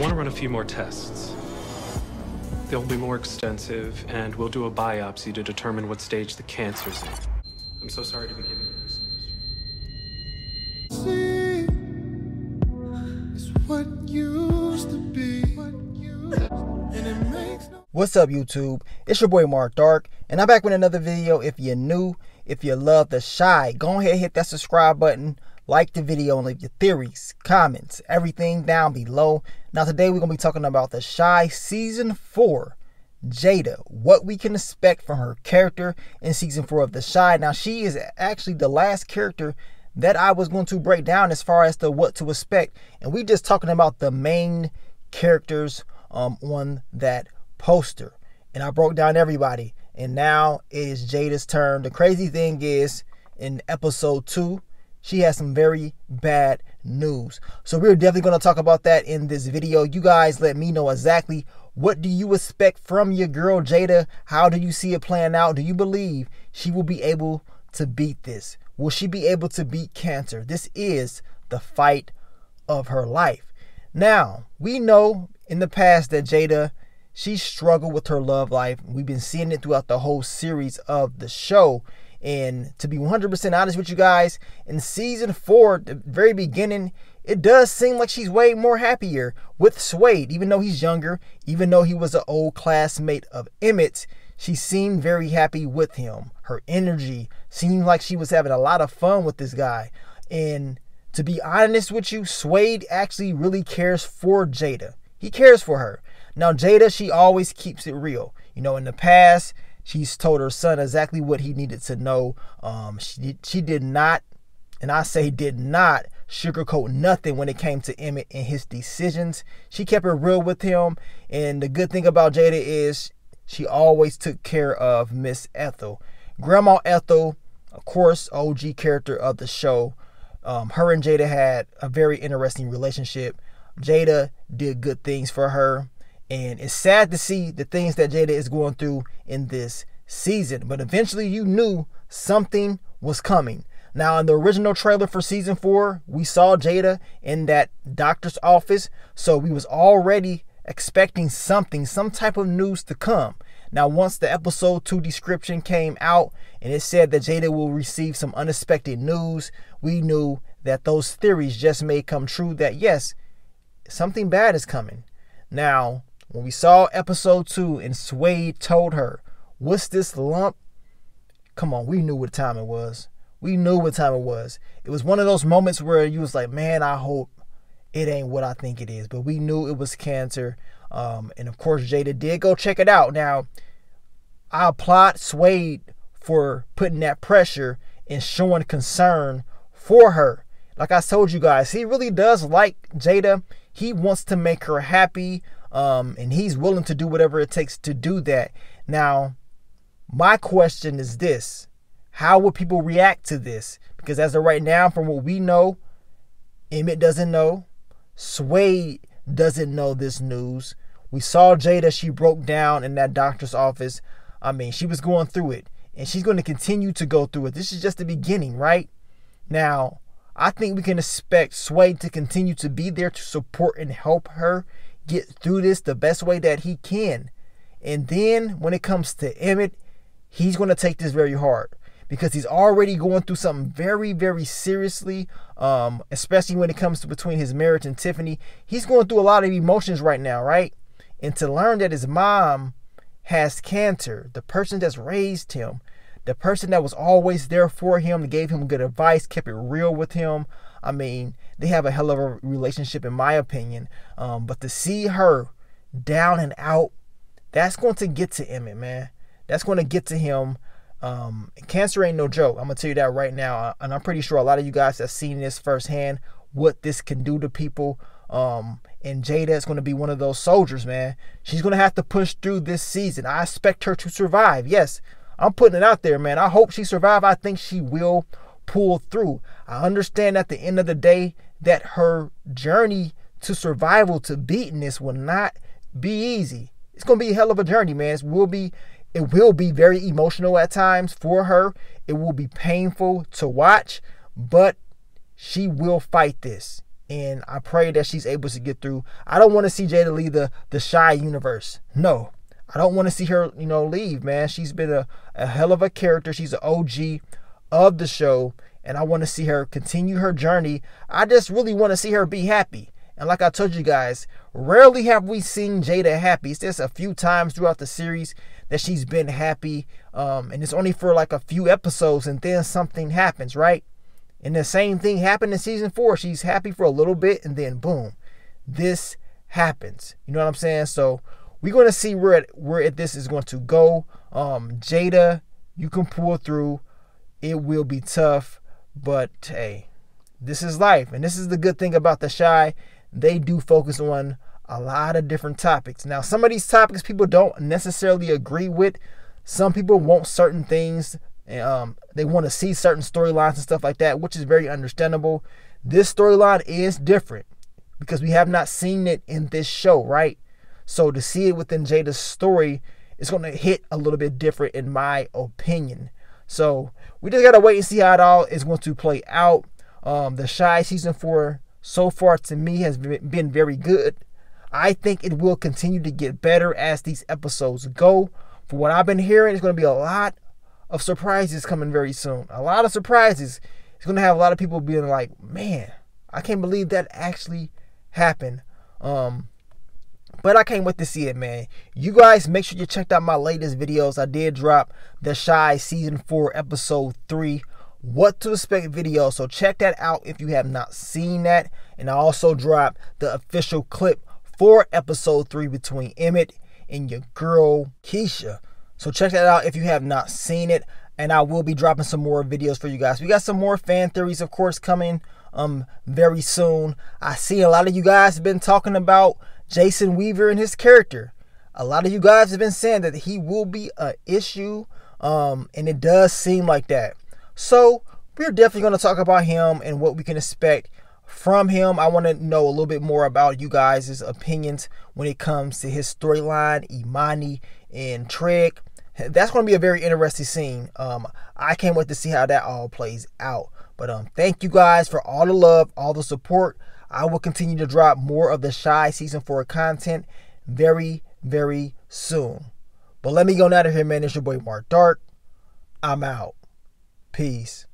want to run a few more tests. They'll be more extensive, and we'll do a biopsy to determine what stage the cancer's in. I'm so sorry to be giving you this news. What's up, YouTube? It's your boy Mark Dark, and I'm back with another video. If you're new, if you love The Shy, go ahead hit that subscribe button like the video and leave your theories, comments, everything down below. Now, today we're going to be talking about The Shy Season 4. Jada, what we can expect from her character in season four of The Shy. Now, she is actually the last character that I was going to break down as far as to what to expect. And we just talking about the main characters um, on that poster. And I broke down everybody. And now it is Jada's turn. The crazy thing is, in episode two, she has some very bad news. So we're definitely going to talk about that in this video. You guys let me know exactly what do you expect from your girl Jada? How do you see it playing out? Do you believe she will be able to beat this? Will she be able to beat cancer? This is the fight of her life. Now, we know in the past that Jada she struggled with her love life. We've been seeing it throughout the whole series of the show. And to be 100% honest with you guys, in season four, the very beginning, it does seem like she's way more happier with Suede, even though he's younger, even though he was an old classmate of Emmett's. She seemed very happy with him. Her energy seemed like she was having a lot of fun with this guy. And to be honest with you, Suede actually really cares for Jada. He cares for her. Now, Jada, she always keeps it real. You know, in the past, She's told her son exactly what he needed to know. Um, she, she did not, and I say did not, sugarcoat nothing when it came to Emmett and his decisions. She kept it real with him. And the good thing about Jada is she always took care of Miss Ethel. Grandma Ethel, of course, OG character of the show. Um, her and Jada had a very interesting relationship. Jada did good things for her. And it's sad to see the things that Jada is going through in this season. But eventually, you knew something was coming. Now, in the original trailer for season four, we saw Jada in that doctor's office, so we was already expecting something, some type of news to come. Now, once the episode two description came out and it said that Jada will receive some unexpected news, we knew that those theories just may come true. That yes, something bad is coming. Now, when we saw episode two and Suede told her, What's this lump? Come on, we knew what time it was. We knew what time it was. It was one of those moments where you was like, Man, I hope it ain't what I think it is. But we knew it was cancer. Um, and of course, Jada did go check it out. Now, I applaud Suede for putting that pressure and showing concern for her. Like I told you guys, he really does like Jada. He wants to make her happy. Um, and he's willing to do whatever it takes to do that. Now, my question is this how will people react to this? Because as of right now, from what we know, Emmett doesn't know, Sway doesn't know this news. We saw Jada, she broke down in that doctor's office. I mean, she was going through it, and she's going to continue to go through it. This is just the beginning, right? Now, I think we can expect Sway to continue to be there to support and help her get through this the best way that he can. And then when it comes to Emmett, he's going to take this very hard because he's already going through something very, very seriously, um, especially when it comes to between his marriage and Tiffany. He's going through a lot of emotions right now, right? And to learn that his mom has cancer, the person that's raised him, the person that was always there for him, gave him good advice, kept it real with him. I mean, they have a hell of a relationship, in my opinion. Um, but to see her down and out, that's going to get to Emmett, man. That's going to get to him. Um, cancer ain't no joke. I'm gonna tell you that right now, and I'm pretty sure a lot of you guys have seen this firsthand. What this can do to people. Um, and Jada is going to be one of those soldiers, man. She's going to have to push through this season. I expect her to survive. Yes, I'm putting it out there, man. I hope she survive. I think she will pull through. I understand at the end of the day that her journey to survival to beating this will not be easy. It's gonna be a hell of a journey, man. It will be it will be very emotional at times for her. It will be painful to watch, but she will fight this. And I pray that she's able to get through. I don't want to see Jada leave the, the shy universe. No. I don't want to see her, you know, leave, man. She's been a, a hell of a character. She's an OG of the show. And I want to see her continue her journey. I just really want to see her be happy. And like I told you guys, rarely have we seen Jada happy. It's just a few times throughout the series that she's been happy. Um, and it's only for like a few episodes and then something happens, right? And the same thing happened in season four. She's happy for a little bit and then boom, this happens. You know what I'm saying? So we're going to see where it, where it, this is going to go. Um, Jada, you can pull through it will be tough, but hey, this is life. And this is the good thing about the shy. They do focus on a lot of different topics. Now, some of these topics people don't necessarily agree with. Some people want certain things. Um, they want to see certain storylines and stuff like that, which is very understandable. This storyline is different because we have not seen it in this show, right? So to see it within Jada's story is going to hit a little bit different, in my opinion. So we just gotta wait and see how it all is going to play out. Um, the shy season four so far to me has been very good. I think it will continue to get better as these episodes go. For what I've been hearing, it's going to be a lot of surprises coming very soon. A lot of surprises. It's going to have a lot of people being like, "Man, I can't believe that actually happened." Um, but I can't wait to see it, man. You guys, make sure you checked out my latest videos. I did drop The Shy Season 4, Episode 3, What to Expect video. So check that out if you have not seen that. And I also dropped the official clip for Episode 3 between Emmett and your girl, Keisha. So check that out if you have not seen it. And I will be dropping some more videos for you guys. We got some more fan theories, of course, coming um very soon. I see a lot of you guys have been talking about Jason Weaver and his character. A lot of you guys have been saying that he will be an issue, um, and it does seem like that. So we're definitely going to talk about him and what we can expect from him. I want to know a little bit more about you guys' opinions when it comes to his storyline, Imani and Trek. That's going to be a very interesting scene. Um, I can't wait to see how that all plays out. But um, thank you guys for all the love, all the support. I will continue to drop more of the Shy Season 4 content very, very soon. But let me go out of here, man. It's your boy Mark Dart. I'm out. Peace.